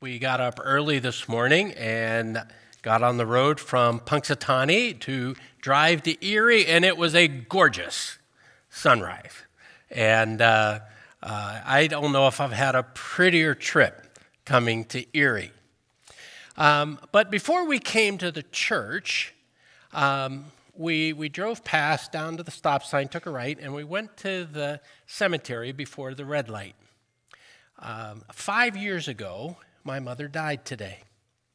We got up early this morning and got on the road from Punxsutawney to drive to Erie, and it was a gorgeous sunrise. And uh, uh, I don't know if I've had a prettier trip coming to Erie. Um, but before we came to the church, um, we, we drove past down to the stop sign, took a right, and we went to the cemetery before the red light. Um, five years ago, my mother died today.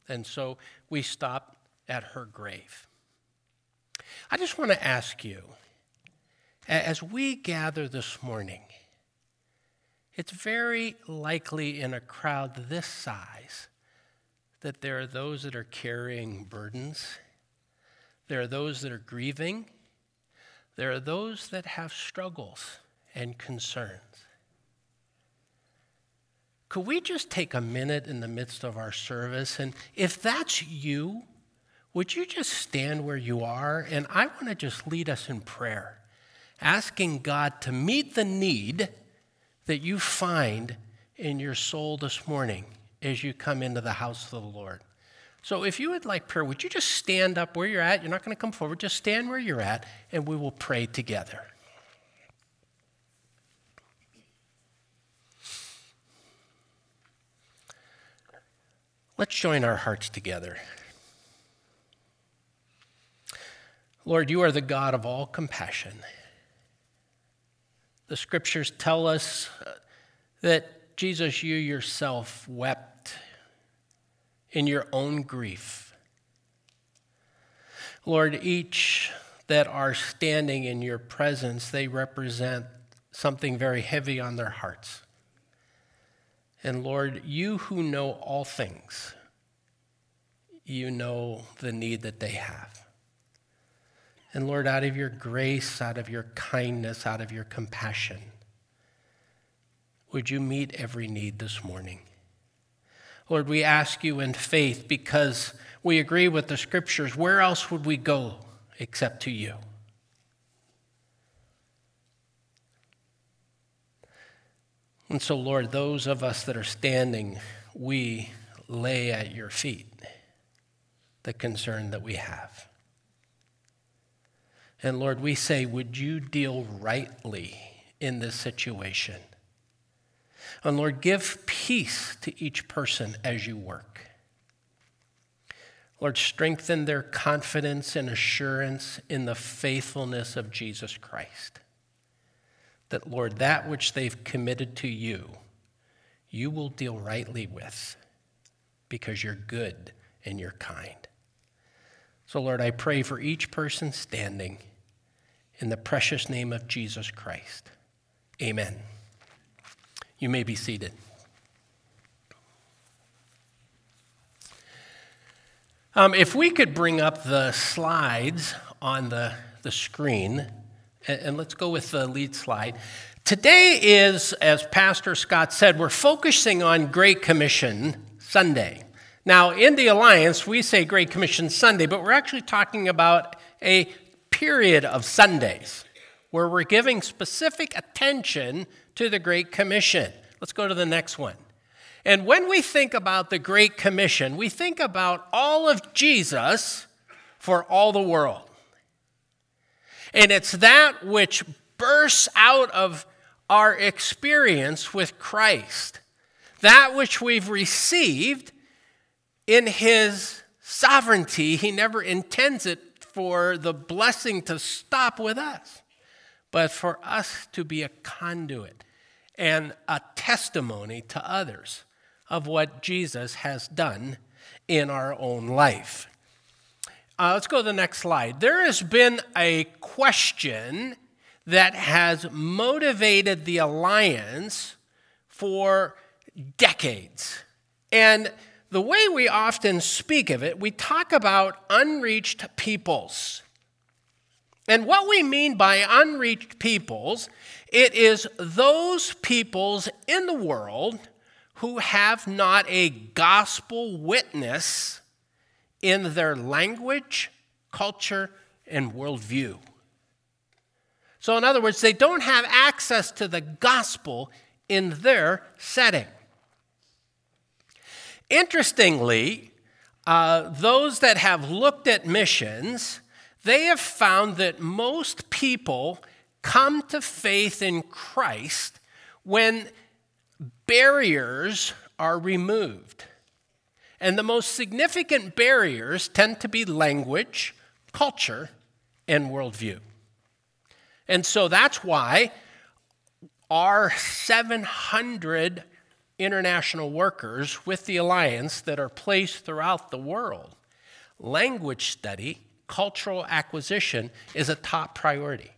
And so we stopped at her grave. I just want to ask you as we gather this morning, it's very likely in a crowd this size that there are those that are carrying burdens, there are those that are grieving, there are those that have struggles and concerns could we just take a minute in the midst of our service? And if that's you, would you just stand where you are? And I want to just lead us in prayer, asking God to meet the need that you find in your soul this morning as you come into the house of the Lord. So if you would like prayer, would you just stand up where you're at? You're not going to come forward. Just stand where you're at, and we will pray together. Let's join our hearts together. Lord, you are the God of all compassion. The scriptures tell us uh, that Jesus, you yourself wept in your own grief. Lord, each that are standing in your presence, they represent something very heavy on their hearts. And Lord, you who know all things, you know the need that they have. And Lord, out of your grace, out of your kindness, out of your compassion, would you meet every need this morning? Lord, we ask you in faith because we agree with the scriptures. Where else would we go except to you? And so, Lord, those of us that are standing, we lay at your feet the concern that we have. And Lord, we say, would you deal rightly in this situation? And Lord, give peace to each person as you work. Lord, strengthen their confidence and assurance in the faithfulness of Jesus Christ that, Lord, that which they've committed to you, you will deal rightly with because you're good and you're kind. So, Lord, I pray for each person standing in the precious name of Jesus Christ. Amen. You may be seated. Um, if we could bring up the slides on the, the screen. And let's go with the lead slide. Today is, as Pastor Scott said, we're focusing on Great Commission Sunday. Now, in the Alliance, we say Great Commission Sunday, but we're actually talking about a period of Sundays where we're giving specific attention to the Great Commission. Let's go to the next one. And when we think about the Great Commission, we think about all of Jesus for all the world. And it's that which bursts out of our experience with Christ, that which we've received in His sovereignty. He never intends it for the blessing to stop with us, but for us to be a conduit and a testimony to others of what Jesus has done in our own life. Uh, let's go to the next slide. There has been a question that has motivated the alliance for decades. And the way we often speak of it, we talk about unreached peoples. And what we mean by unreached peoples, it is those peoples in the world who have not a gospel witness in their language, culture, and worldview. So, in other words, they don't have access to the gospel in their setting. Interestingly, uh, those that have looked at missions, they have found that most people come to faith in Christ when barriers are removed. And the most significant barriers tend to be language, culture, and worldview. And so that's why our 700 international workers with the Alliance that are placed throughout the world, language study, cultural acquisition is a top priority.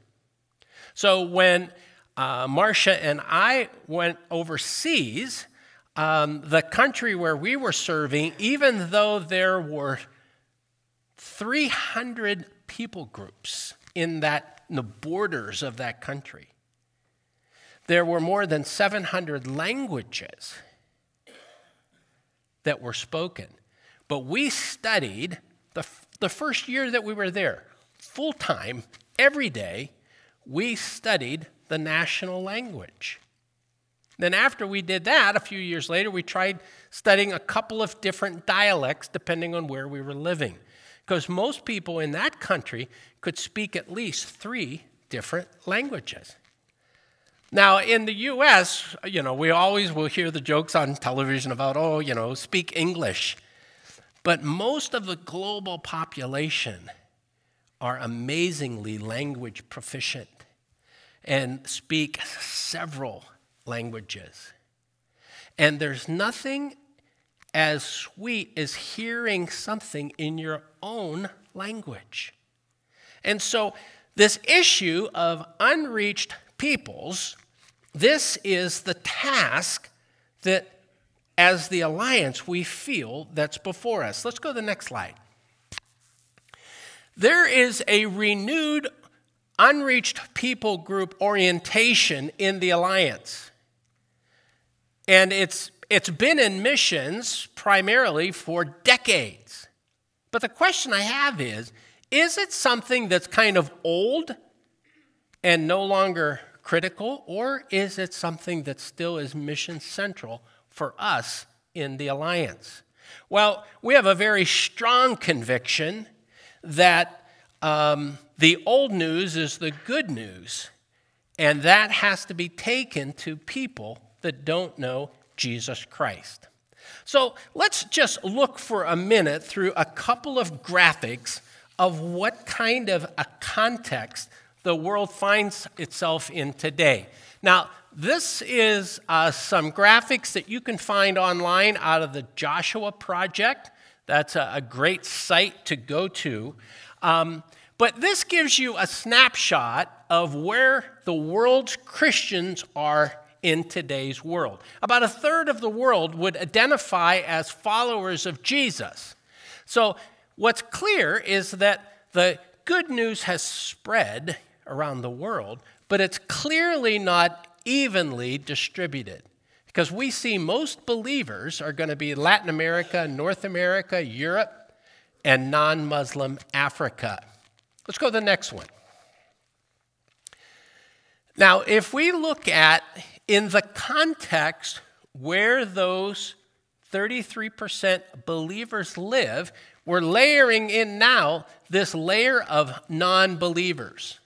So when uh, Marcia and I went overseas, um, the country where we were serving, even though there were 300 people groups in that in the borders of that country, there were more than 700 languages that were spoken. But we studied the, the first year that we were there, full time, every day, we studied the national language. Then, after we did that, a few years later, we tried studying a couple of different dialects depending on where we were living. Because most people in that country could speak at least three different languages. Now, in the US, you know, we always will hear the jokes on television about, oh, you know, speak English. But most of the global population are amazingly language proficient and speak several languages. And there's nothing as sweet as hearing something in your own language. And so, this issue of unreached peoples, this is the task that as the alliance we feel that's before us. Let's go to the next slide. There is a renewed unreached people group orientation in the alliance. And it's, it's been in missions primarily for decades. But the question I have is is it something that's kind of old and no longer critical, or is it something that still is mission central for us in the Alliance? Well, we have a very strong conviction that um, the old news is the good news, and that has to be taken to people that don't know Jesus Christ. So let's just look for a minute through a couple of graphics of what kind of a context the world finds itself in today. Now, this is uh, some graphics that you can find online out of the Joshua Project. That's a, a great site to go to. Um, but this gives you a snapshot of where the world's Christians are in today's world. About a third of the world would identify as followers of Jesus. So, what's clear is that the good news has spread around the world, but it's clearly not evenly distributed. Because we see most believers are going to be Latin America, North America, Europe, and non Muslim Africa. Let's go to the next one. Now, if we look at in the context where those 33% believers live, we're layering in now this layer of non believers.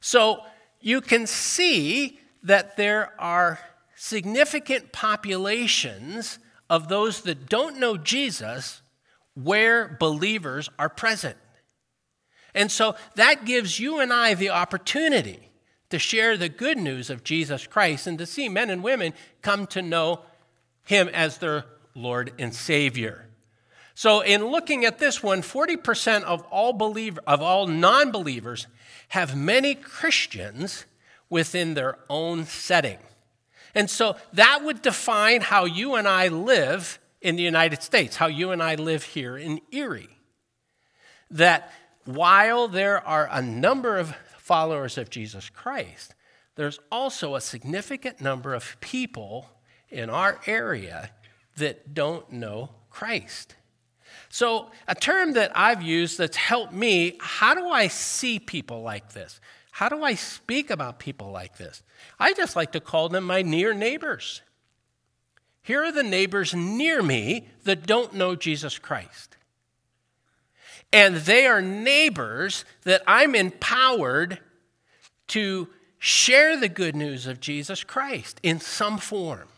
So you can see that there are significant populations of those that don't know Jesus where believers are present. And so that gives you and I the opportunity to share the good news of Jesus Christ and to see men and women come to know him as their Lord and Savior. So in looking at this one, 40% of all believer, of all non-believers have many Christians within their own setting. And so that would define how you and I live in the United States, how you and I live here in Erie. That while there are a number of followers of Jesus Christ, there's also a significant number of people in our area that don't know Christ. So, a term that I've used that's helped me how do I see people like this? How do I speak about people like this? I just like to call them my near neighbors. Here are the neighbors near me that don't know Jesus Christ and they are neighbors that I'm empowered to share the good news of Jesus Christ in some form.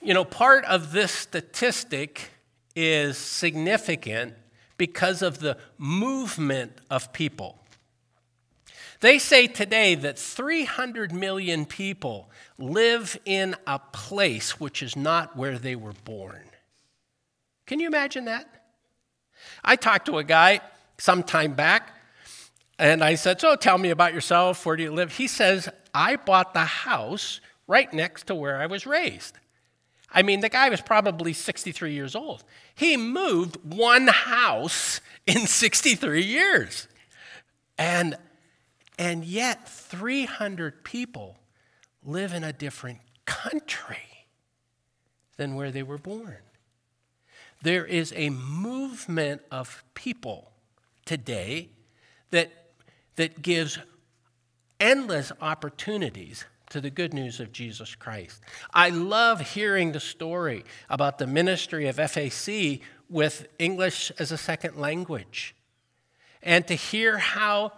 You know, part of this statistic is significant because of the movement of people. They say today that 300 million people live in a place which is not where they were born. Can you imagine that? I talked to a guy some time back, and I said, So tell me about yourself. Where do you live? He says, I bought the house right next to where I was raised. I mean, the guy was probably 63 years old. He moved one house in 63 years. And, and yet, 300 people live in a different country than where they were born. There is a movement of people today that, that gives endless opportunities to the good news of Jesus Christ. I love hearing the story about the ministry of FAC with English as a second language and to hear how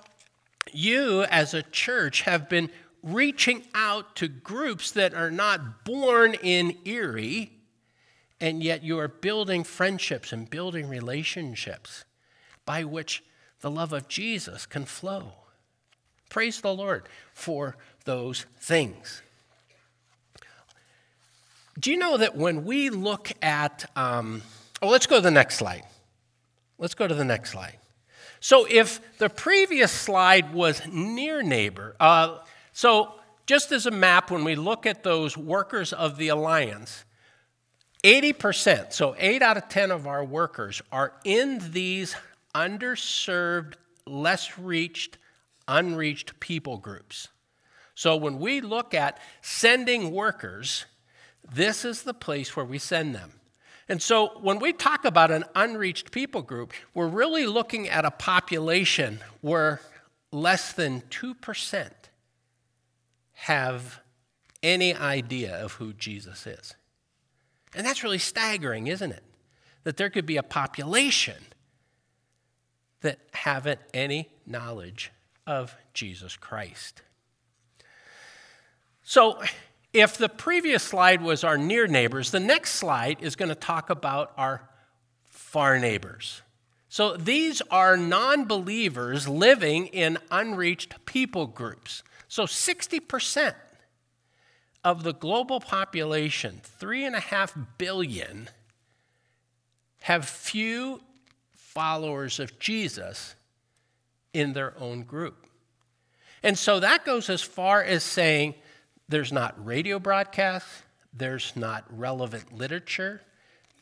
you as a church have been reaching out to groups that are not born in Erie and yet you are building friendships and building relationships by which the love of Jesus can flow. Praise the Lord for those things. Do you know that when we look at, um, oh, let's go to the next slide. Let's go to the next slide. So if the previous slide was near neighbor, uh, so just as a map, when we look at those workers of the alliance, 80%, so 8 out of 10 of our workers are in these underserved, less reached, unreached people groups. So when we look at sending workers, this is the place where we send them. And so when we talk about an unreached people group, we're really looking at a population where less than 2% have any idea of who Jesus is. And that's really staggering, isn't it? That there could be a population that haven't any knowledge of Jesus Christ. So, if the previous slide was our near neighbors, the next slide is going to talk about our far neighbors. So, these are non believers living in unreached people groups. So, 60% of the global population, three and a half billion, have few followers of Jesus in their own group. And so that goes as far as saying there's not radio broadcasts, there's not relevant literature,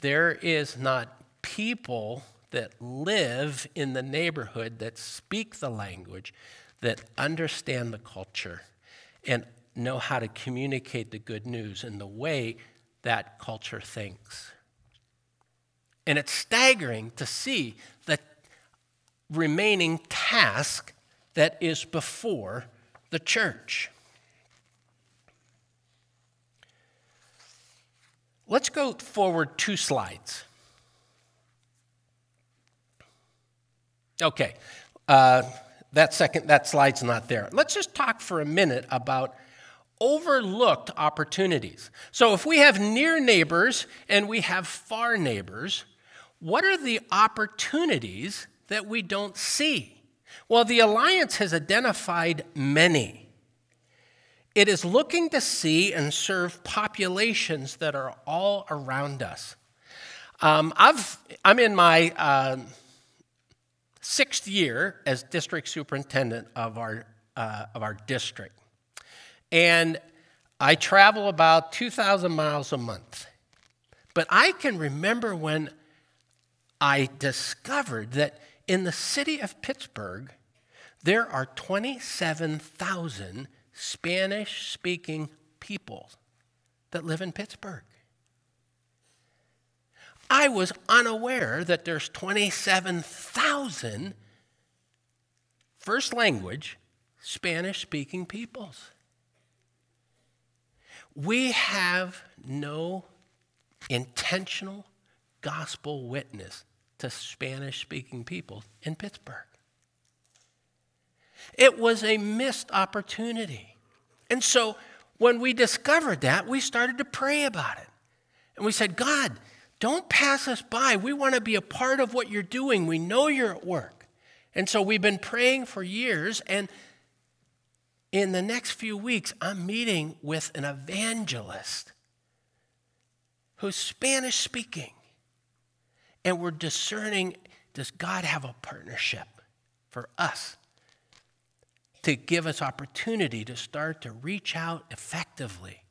there is not people that live in the neighborhood that speak the language, that understand the culture, and know how to communicate the good news in the way that culture thinks. And it's staggering to see the remaining task that is before the church. Let's go forward two slides. Okay, uh, that second that slide's not there. Let's just talk for a minute about overlooked opportunities. So, if we have near neighbors and we have far neighbors, what are the opportunities that we don't see? Well, the Alliance has identified many. It is looking to see and serve populations that are all around us. Um, I've, I'm in my uh, sixth year as district superintendent of our, uh, of our district. And I travel about 2,000 miles a month. But I can remember when I discovered that in the city of Pittsburgh, there are 27,000 Spanish speaking people that live in Pittsburgh. I was unaware that there's 27,000 first language Spanish speaking peoples. We have no intentional gospel witness to Spanish speaking people in Pittsburgh. It was a missed opportunity. And so when we discovered that, we started to pray about it. And we said, God, don't pass us by. We want to be a part of what you're doing. We know you're at work. And so we've been praying for years, and in the next few weeks, I'm meeting with an evangelist who's Spanish speaking. And we're discerning does God have a partnership for us to give us opportunity to start to reach out effectively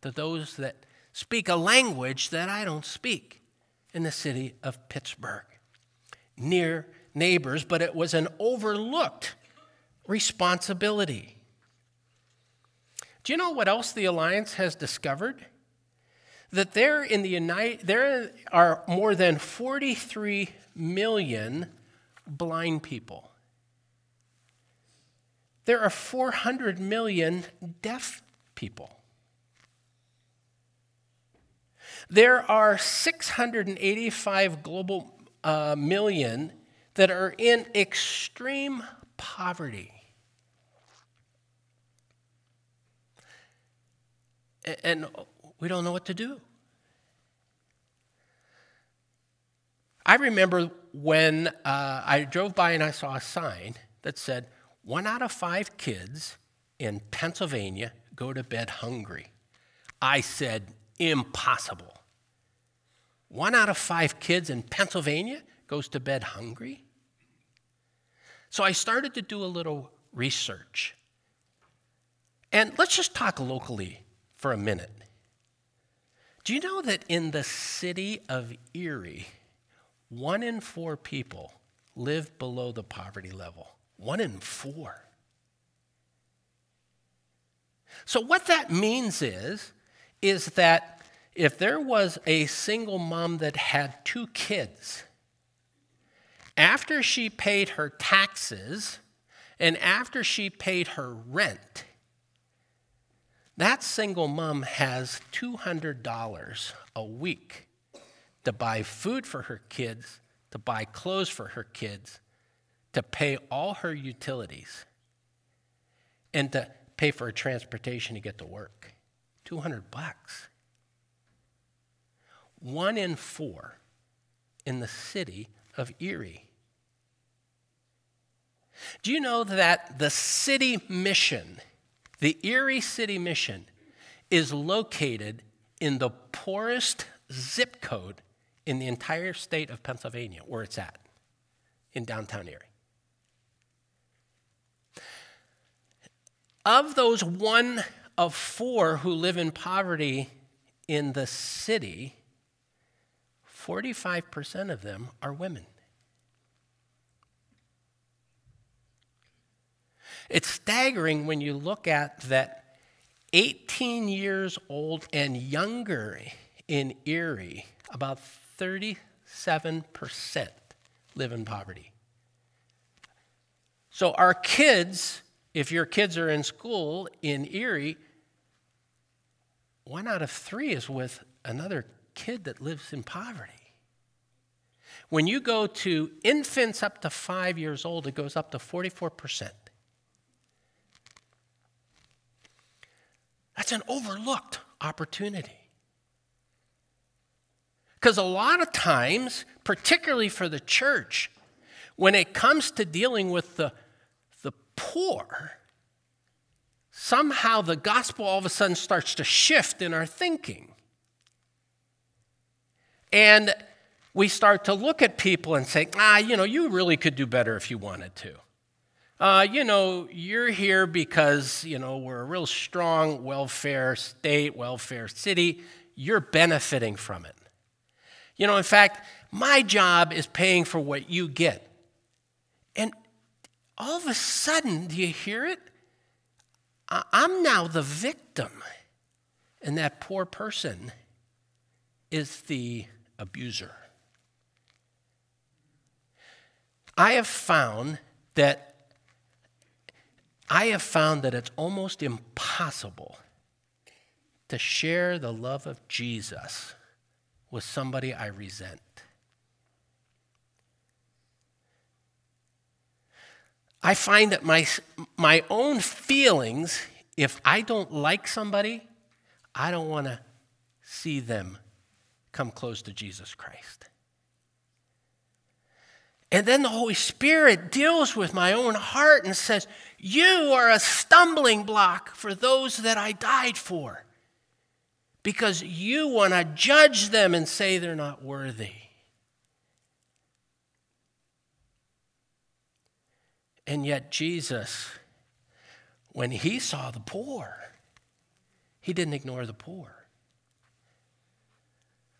to those that speak a language that I don't speak in the city of Pittsburgh? Near neighbors, but it was an overlooked responsibility. Do you know what else the Alliance has discovered? That there in the United, there are more than 43 million blind people. There are 400 million deaf people. There are 685 global uh, million that are in extreme poverty. and we don't know what to do. I remember when uh, I drove by and I saw a sign that said, one out of five kids in Pennsylvania go to bed hungry. I said, impossible. One out of five kids in Pennsylvania goes to bed hungry? So I started to do a little research. And let's just talk locally for a minute. Do you know that in the city of Erie, one in four people live below the poverty level? One in four. So, what that means is, is that if there was a single mom that had two kids, after she paid her taxes and after she paid her rent, that single mom has $200 a week to buy food for her kids, to buy clothes for her kids, to pay all her utilities, and to pay for her transportation to get to work. 200 bucks. One in four in the city of Erie. Do you know that the city mission the Erie City Mission is located in the poorest zip code in the entire state of Pennsylvania, where it's at, in downtown Erie. Of those one of four who live in poverty in the city, 45% of them are women. It's staggering when you look at that 18 years old and younger in Erie, about 37% live in poverty. So, our kids, if your kids are in school in Erie, one out of three is with another kid that lives in poverty. When you go to infants up to five years old, it goes up to 44%. That's an overlooked opportunity. Because a lot of times, particularly for the church, when it comes to dealing with the, the poor, somehow the gospel all of a sudden starts to shift in our thinking. And we start to look at people and say, ah, you know, you really could do better if you wanted to uh, you know, you're here because, you know, we're a real strong welfare state, welfare city. You're benefiting from it. You know, in fact, my job is paying for what you get. And all of a sudden, do you hear it? I'm now the victim. And that poor person is the abuser. I have found that I have found that it's almost impossible to share the love of Jesus with somebody I resent. I find that my, my own feelings, if I don't like somebody, I don't want to see them come close to Jesus Christ. And then the Holy Spirit deals with my own heart and says, You are a stumbling block for those that I died for because you want to judge them and say they're not worthy. And yet, Jesus, when he saw the poor, he didn't ignore the poor.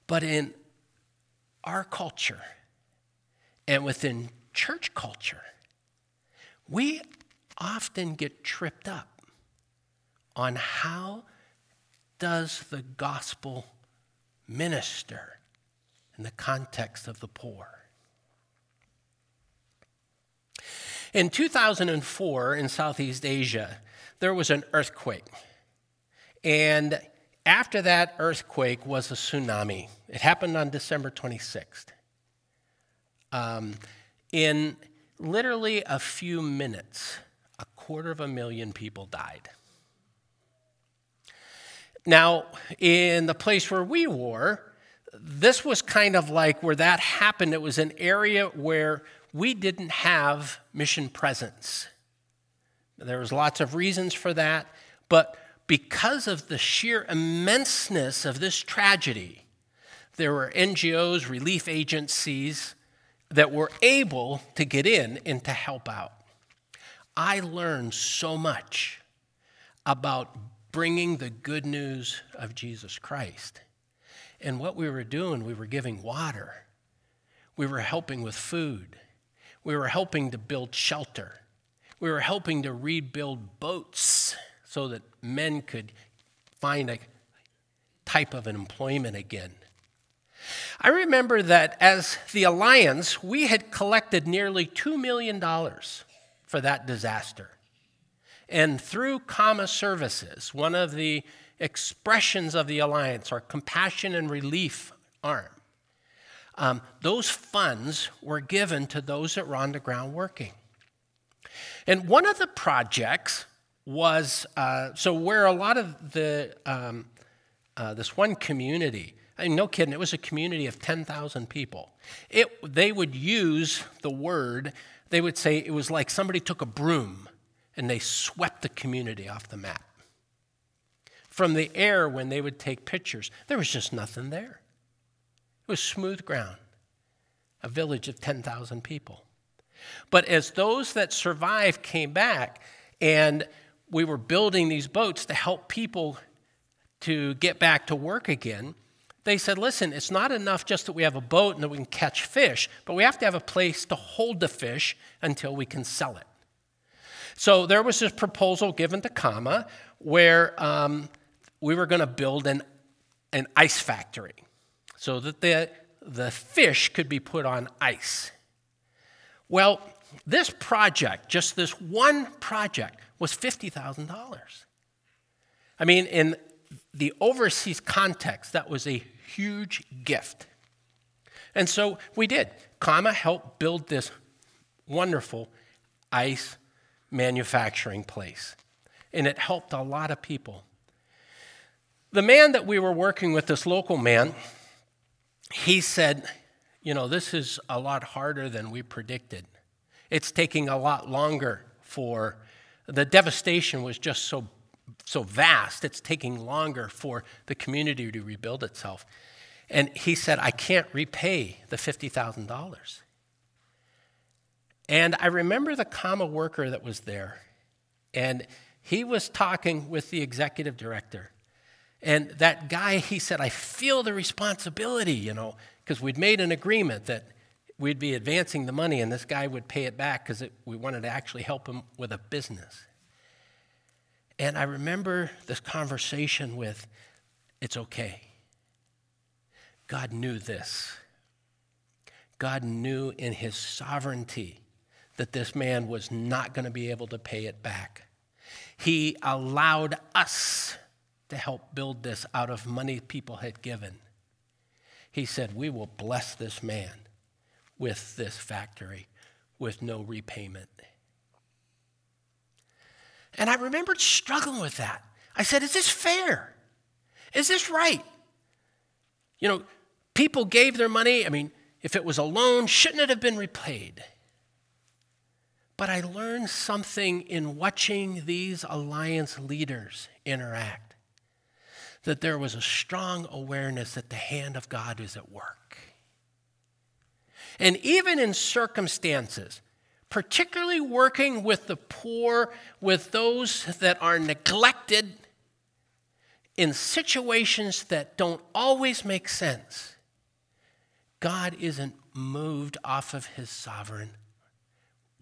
But in our culture, and within church culture, we often get tripped up on how does the gospel minister in the context of the poor. In 2004 in Southeast Asia, there was an earthquake. And after that earthquake was a tsunami. It happened on December 26th. Um, in literally a few minutes, a quarter of a million people died. Now, in the place where we were, this was kind of like where that happened. It was an area where we didn't have mission presence. There was lots of reasons for that, but because of the sheer immenseness of this tragedy, there were NGOs, relief agencies, that were able to get in and to help out. I learned so much about bringing the good news of Jesus Christ. And what we were doing, we were giving water, we were helping with food, we were helping to build shelter, we were helping to rebuild boats so that men could find a type of employment again. I remember that as the Alliance, we had collected nearly $2 million for that disaster. And through Comma Services, one of the expressions of the Alliance, our compassion and relief arm, um, those funds were given to those that were on the ground working. And one of the projects was uh, so, where a lot of the, um, uh, this one community, I mean, no kidding, it was a community of 10,000 people. It, they would use the word, they would say it was like somebody took a broom and they swept the community off the map. From the air, when they would take pictures, there was just nothing there. It was smooth ground, a village of 10,000 people. But as those that survived came back, and we were building these boats to help people to get back to work again, they said, listen, it's not enough just that we have a boat and that we can catch fish, but we have to have a place to hold the fish until we can sell it. So there was this proposal given to Kama where um, we were going to build an, an ice factory so that the, the fish could be put on ice. Well, this project, just this one project, was $50,000. I mean, in the overseas context, that was a huge gift. And so we did. Kama helped build this wonderful ice manufacturing place, and it helped a lot of people. The man that we were working with, this local man, he said, You know, this is a lot harder than we predicted. It's taking a lot longer for the devastation was just so so vast, it's taking longer for the community to rebuild itself. And he said, I can't repay the $50,000. And I remember the comma worker that was there, and he was talking with the executive director. And that guy, he said, I feel the responsibility, you know, because we'd made an agreement that we'd be advancing the money and this guy would pay it back because we wanted to actually help him with a business. And I remember this conversation with, it's okay. God knew this. God knew in his sovereignty that this man was not going to be able to pay it back. He allowed us to help build this out of money people had given. He said, We will bless this man with this factory with no repayment. And I remembered struggling with that. I said, Is this fair? Is this right? You know, people gave their money. I mean, if it was a loan, shouldn't it have been repaid? But I learned something in watching these alliance leaders interact that there was a strong awareness that the hand of God is at work. And even in circumstances particularly working with the poor, with those that are neglected in situations that don't always make sense, God isn't moved off of his sovereign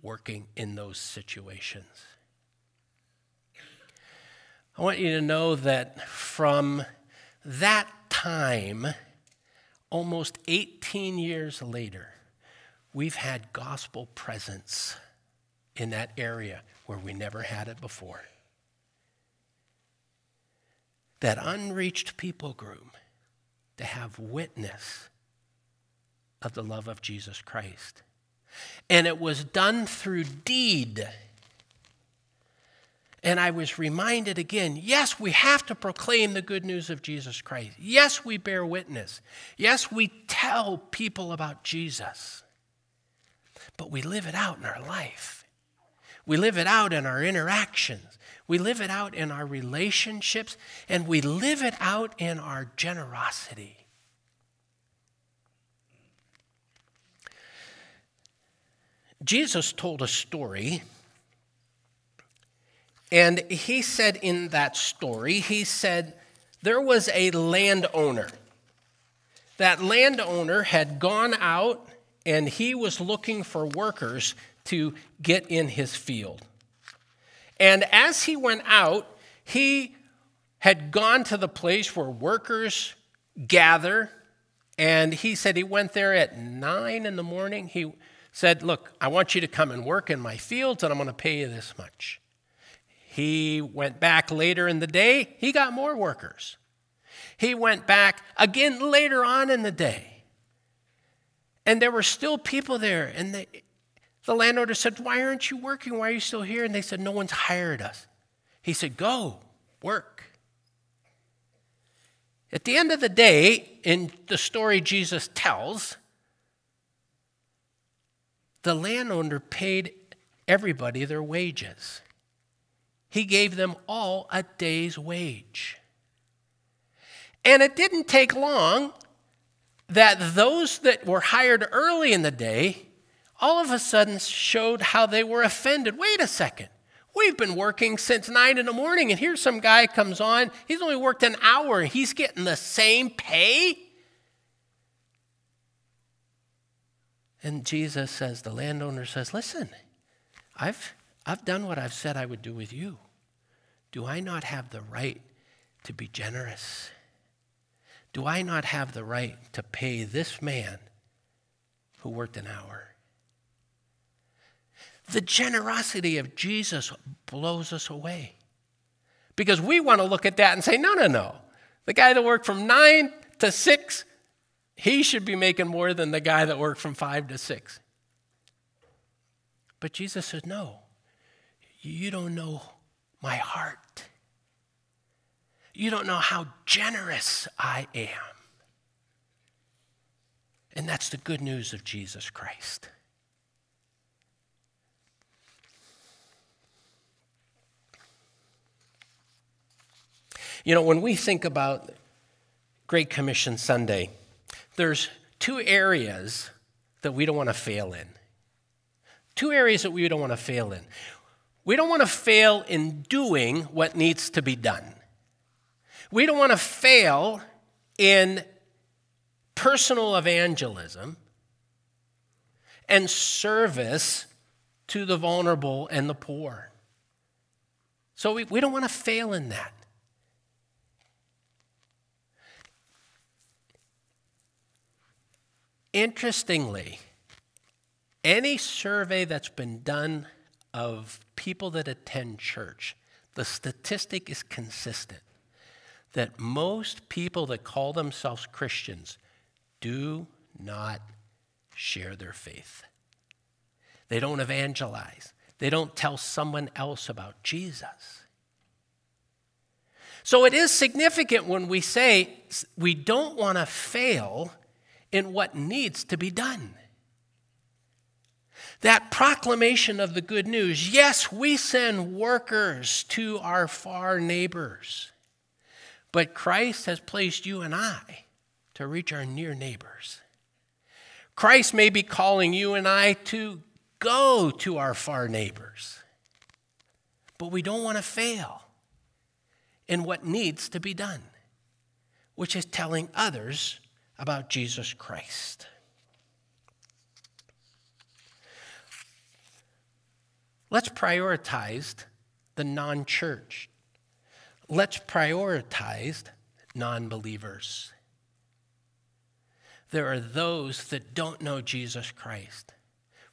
working in those situations. I want you to know that from that time, almost 18 years later, we've had gospel presence in that area where we never had it before. That unreached people group to have witness of the love of Jesus Christ. And it was done through deed. And I was reminded again yes, we have to proclaim the good news of Jesus Christ. Yes, we bear witness. Yes, we tell people about Jesus but we live it out in our life. We live it out in our interactions. We live it out in our relationships, and we live it out in our generosity. Jesus told a story, and he said in that story, he said, there was a landowner. That landowner had gone out and he was looking for workers to get in his field. And as he went out, he had gone to the place where workers gather. And he said he went there at nine in the morning. He said, Look, I want you to come and work in my fields, and I'm going to pay you this much. He went back later in the day. He got more workers. He went back again later on in the day. And there were still people there. And they, the landowner said, Why aren't you working? Why are you still here? And they said, No one's hired us. He said, Go, work. At the end of the day, in the story Jesus tells, the landowner paid everybody their wages. He gave them all a day's wage. And it didn't take long that those that were hired early in the day all of a sudden showed how they were offended. Wait a second. We've been working since nine in the morning, and here some guy comes on. He's only worked an hour. He's getting the same pay. And Jesus says, the landowner says, Listen, I've, I've done what I've said I would do with you. Do I not have the right to be generous? Do I not have the right to pay this man who worked an hour? The generosity of Jesus blows us away because we want to look at that and say, no, no, no. The guy that worked from nine to six, he should be making more than the guy that worked from five to six. But Jesus says, no, you don't know my heart. You don't know how generous I am. And that's the good news of Jesus Christ. You know, when we think about Great Commission Sunday, there's two areas that we don't want to fail in. Two areas that we don't want to fail in. We don't want to fail in doing what needs to be done. We don't want to fail in personal evangelism and service to the vulnerable and the poor. So we, we don't want to fail in that. Interestingly, any survey that's been done of people that attend church, the statistic is consistent that most people that call themselves Christians do not share their faith. They don't evangelize. They don't tell someone else about Jesus. So it is significant when we say we don't want to fail in what needs to be done. That proclamation of the good news yes, we send workers to our far neighbors. But Christ has placed you and I to reach our near neighbors. Christ may be calling you and I to go to our far neighbors. But we don't want to fail in what needs to be done, which is telling others about Jesus Christ. Let's prioritize the non church let's prioritize non believers. There are those that don't know Jesus Christ.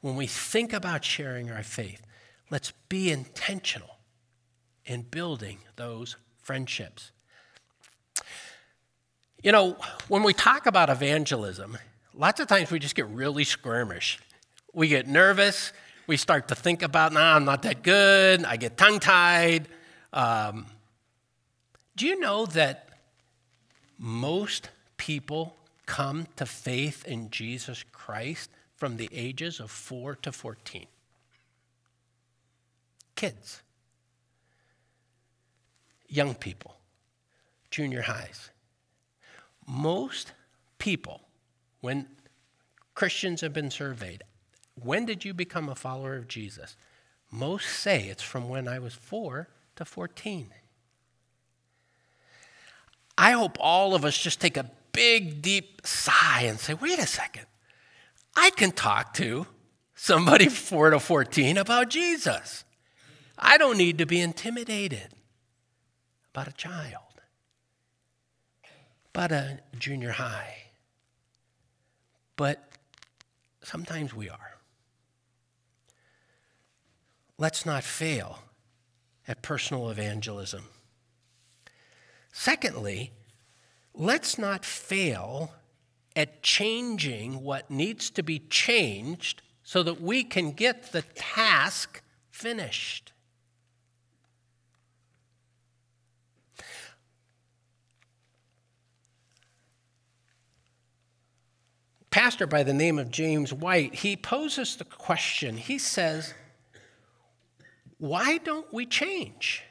When we think about sharing our faith, let's be intentional in building those friendships. You know, when we talk about evangelism, lots of times we just get really squirmish. We get nervous. We start to think about, nah, I'm not that good. I get tongue tied. Um, do you know that most people come to faith in Jesus Christ from the ages of 4 to 14? Kids, young people, junior highs. Most people, when Christians have been surveyed, when did you become a follower of Jesus? Most say it's from when I was 4 to 14 I hope all of us just take a big, deep sigh and say, wait a second, I can talk to somebody 4 to 14 about Jesus. I don't need to be intimidated about a child, about a junior high. But sometimes we are. Let's not fail at personal evangelism. Secondly, let's not fail at changing what needs to be changed so that we can get the task finished. Pastor by the name of James White, he poses the question. He says, Why don't we change?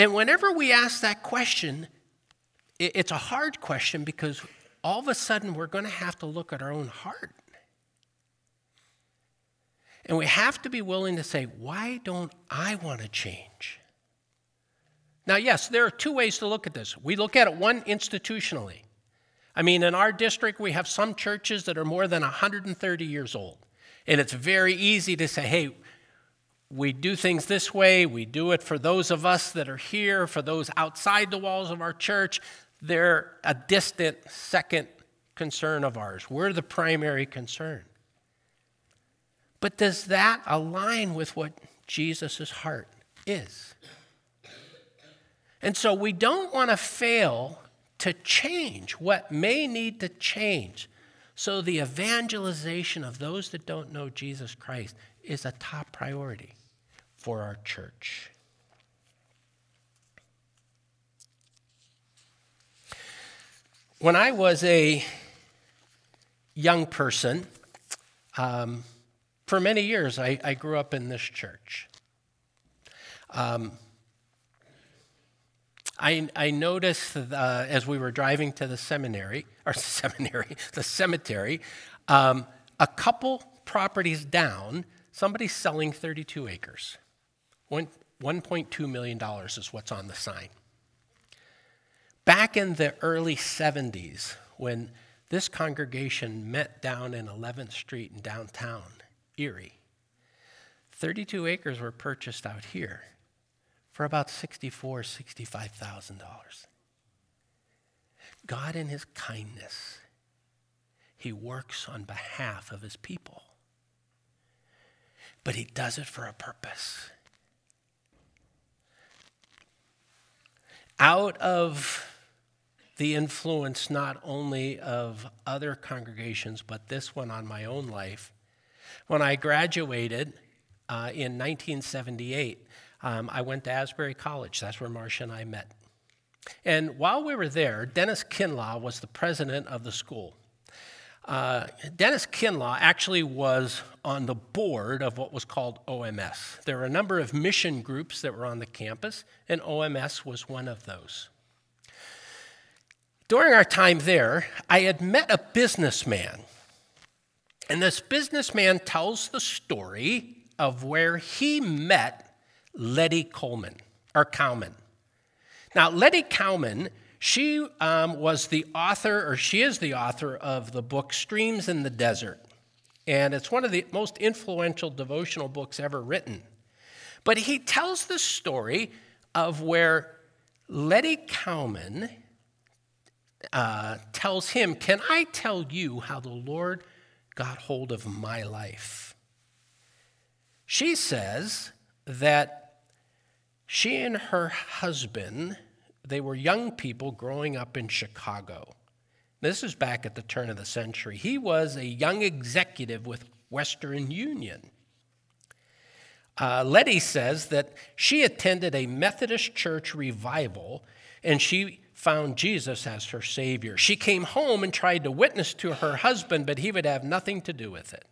And whenever we ask that question, it's a hard question because all of a sudden we're going to have to look at our own heart. And we have to be willing to say, why don't I want to change? Now, yes, there are two ways to look at this. We look at it one institutionally. I mean, in our district, we have some churches that are more than 130 years old. And it's very easy to say, hey, we do things this way, we do it for those of us that are here, for those outside the walls of our church. They're a distant second concern of ours. We're the primary concern. But does that align with what Jesus' heart is? And so we don't want to fail to change what may need to change. So the evangelization of those that don't know Jesus Christ is a top priority for our church. When I was a young person, um, for many years, I, I, grew up in this church. Um, I, I, noticed uh, as we were driving to the seminary, or seminary, the cemetery, um, a couple properties down, somebody's selling 32 acres. $1.2 million is what's on the sign. Back in the early 70s, when this congregation met down in 11th Street in downtown Erie, 32 acres were purchased out here for about $64,000, $65,000. God, in His kindness, He works on behalf of His people, but He does it for a purpose. out of the influence not only of other congregations, but this one on my own life. When I graduated uh, in 1978, um, I went to Asbury College. That's where Marcia and I met. And while we were there, Dennis Kinlaw was the president of the school. Uh, Dennis Kinlaw actually was on the board of what was called OMS. There were a number of mission groups that were on the campus, and OMS was one of those. During our time there, I had met a businessman. And this businessman tells the story of where he met Letty Coleman, or Cowman. Now, Letty Cowman she um, was the author, or she is the author, of the book Streams in the Desert. And it's one of the most influential devotional books ever written. But he tells the story of where Letty Cowman uh, tells him, Can I tell you how the Lord got hold of my life? She says that she and her husband they were young people growing up in Chicago. This is back at the turn of the century. He was a young executive with Western Union. Uh, Letty says that she attended a Methodist church revival and she found Jesus as her Savior. She came home and tried to witness to her husband, but he would have nothing to do with it.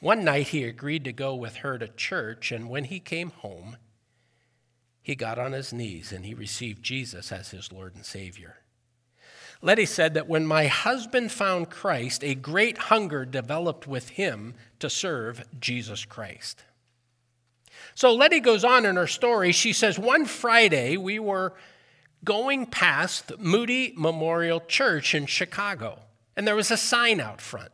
One night he agreed to go with her to church, and when he came home, he got on his knees and he received Jesus as his Lord and Savior. Letty said that when my husband found Christ, a great hunger developed with him to serve Jesus Christ. So Letty goes on in her story. She says, One Friday, we were going past Moody Memorial Church in Chicago, and there was a sign out front.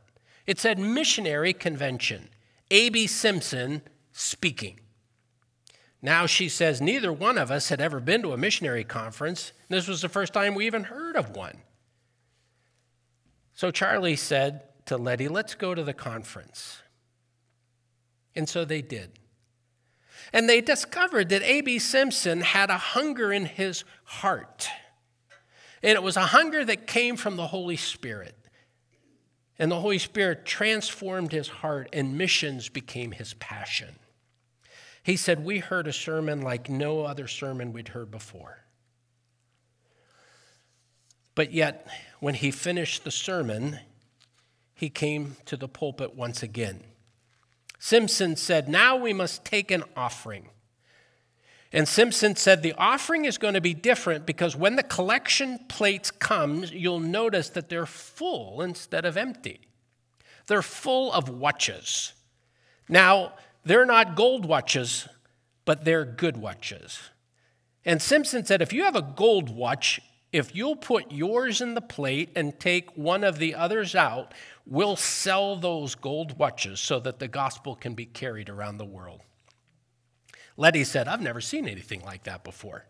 It said Missionary Convention, A.B. Simpson speaking. Now she says, neither one of us had ever been to a missionary conference. This was the first time we even heard of one. So Charlie said to Letty, let's go to the conference. And so they did. And they discovered that A.B. Simpson had a hunger in his heart. And it was a hunger that came from the Holy Spirit. And the Holy Spirit transformed his heart, and missions became his passion. He said, We heard a sermon like no other sermon we'd heard before. But yet, when he finished the sermon, he came to the pulpit once again. Simpson said, Now we must take an offering. And Simpson said, The offering is going to be different because when the collection plates comes, you'll notice that they're full instead of empty. They're full of watches. Now, they're not gold watches, but they're good watches. And Simpson said if you have a gold watch, if you'll put yours in the plate and take one of the others out, we'll sell those gold watches so that the gospel can be carried around the world. Letty said, I've never seen anything like that before.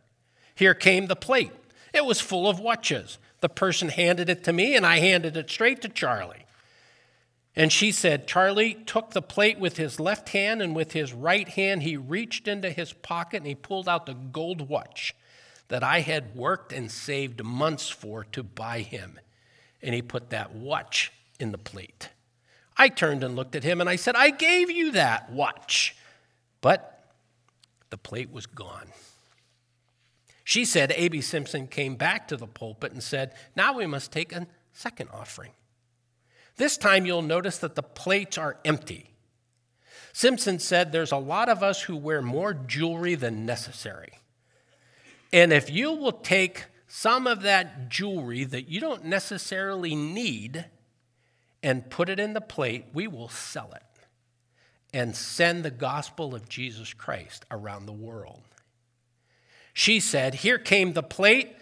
Here came the plate. It was full of watches. The person handed it to me, and I handed it straight to Charlie. And she said, Charlie took the plate with his left hand, and with his right hand, he reached into his pocket and he pulled out the gold watch that I had worked and saved months for to buy him. And he put that watch in the plate. I turned and looked at him and I said, I gave you that watch. But the plate was gone. She said, A.B. Simpson came back to the pulpit and said, Now we must take a second offering. This time you'll notice that the plates are empty. Simpson said, There's a lot of us who wear more jewelry than necessary. And if you will take some of that jewelry that you don't necessarily need and put it in the plate, we will sell it and send the gospel of Jesus Christ around the world. She said, Here came the plate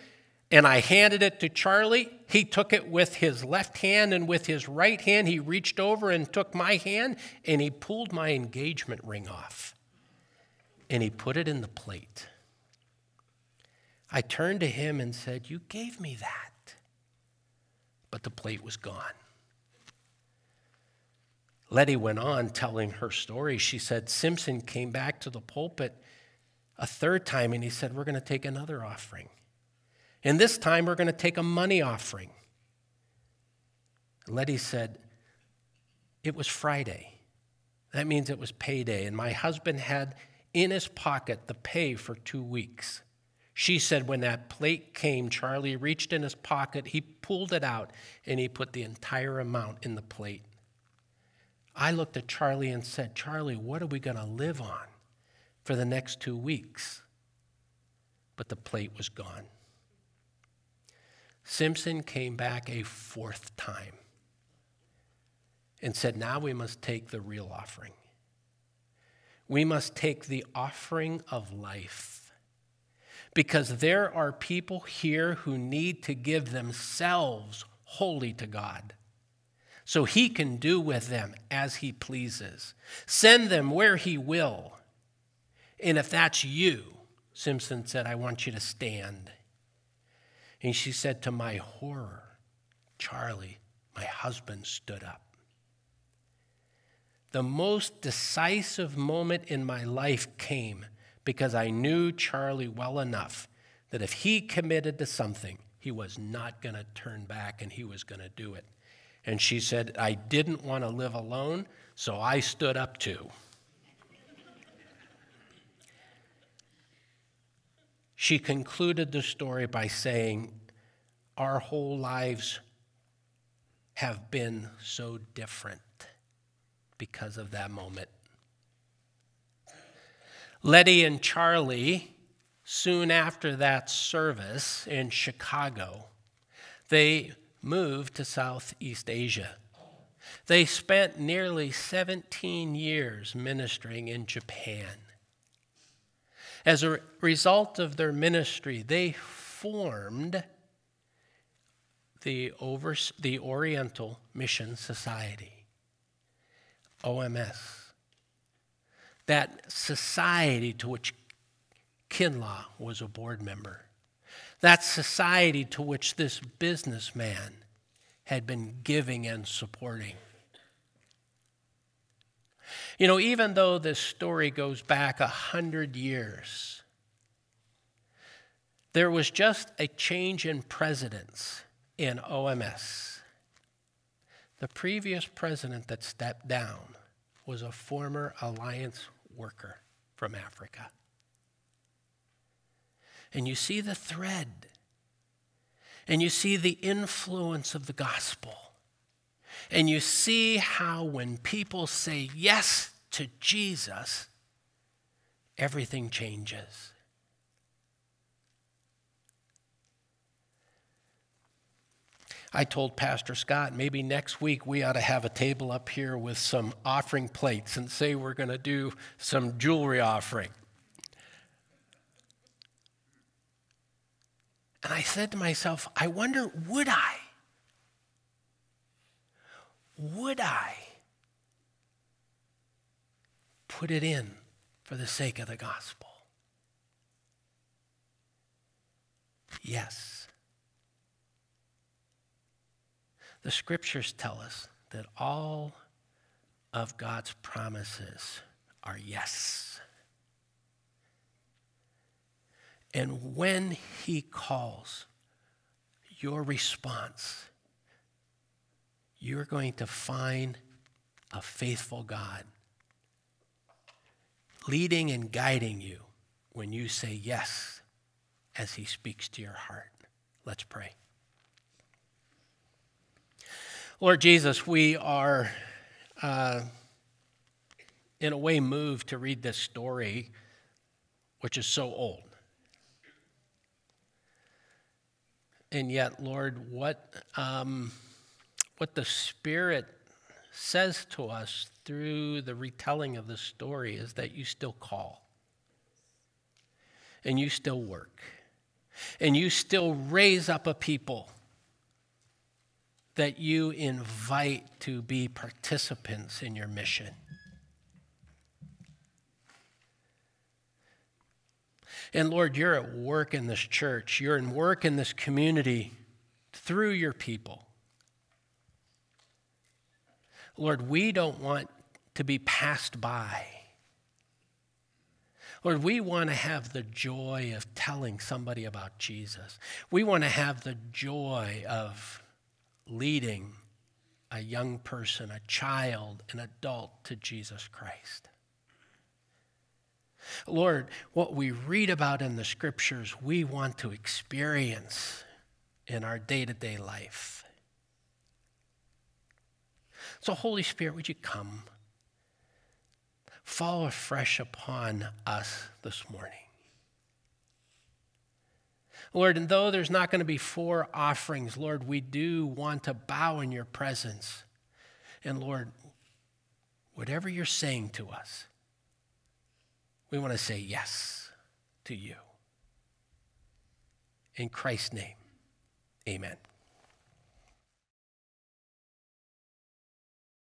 and I handed it to Charlie. He took it with his left hand and with his right hand. He reached over and took my hand and he pulled my engagement ring off and he put it in the plate. I turned to him and said, You gave me that. But the plate was gone. Letty went on telling her story. She said, Simpson came back to the pulpit a third time and he said, We're going to take another offering. And this time we're going to take a money offering. Letty said, It was Friday. That means it was payday. And my husband had in his pocket the pay for two weeks. She said, When that plate came, Charlie reached in his pocket, he pulled it out, and he put the entire amount in the plate. I looked at Charlie and said, Charlie, what are we going to live on for the next two weeks? But the plate was gone. Simpson came back a fourth time and said, Now we must take the real offering. We must take the offering of life. Because there are people here who need to give themselves wholly to God so he can do with them as he pleases, send them where he will. And if that's you, Simpson said, I want you to stand. And she said, To my horror, Charlie, my husband, stood up. The most decisive moment in my life came because I knew Charlie well enough that if he committed to something, he was not going to turn back and he was going to do it. And she said, I didn't want to live alone, so I stood up too. She concluded the story by saying, Our whole lives have been so different because of that moment. Letty and Charlie, soon after that service in Chicago, they moved to Southeast Asia. They spent nearly 17 years ministering in Japan. As a result of their ministry, they formed the, Over- the Oriental Mission Society, OMS, that society to which Kinlaw was a board member, that society to which this businessman had been giving and supporting. You know, even though this story goes back a hundred years, there was just a change in presidents in OMS. The previous president that stepped down was a former alliance worker from Africa. And you see the thread, and you see the influence of the gospel and you see how when people say yes to Jesus, everything changes. I told Pastor Scott maybe next week we ought to have a table up here with some offering plates and say we're going to do some jewelry offering. And I said to myself, I wonder, would I? would I put it in for the sake of the gospel? Yes. The scriptures tell us that all of God's promises are yes. And when He calls, your response you're going to find a faithful God leading and guiding you when you say yes as He speaks to your heart. Let's pray. Lord Jesus, we are uh, in a way moved to read this story, which is so old. And yet, Lord, what. Um, what the Spirit says to us through the retelling of the story is that you still call and you still work and you still raise up a people that you invite to be participants in your mission. And Lord, you're at work in this church. You're in work in this community through your people. Lord, we don't want to be passed by. Lord, we want to have the joy of telling somebody about Jesus. We want to have the joy of leading a young person, a child, an adult to Jesus Christ. Lord, what we read about in the scriptures, we want to experience in our day to day life. So, Holy Spirit, would you come? Fall afresh upon us this morning. Lord, and though there's not going to be four offerings, Lord, we do want to bow in your presence. And Lord, whatever you're saying to us, we want to say yes to you. In Christ's name, amen.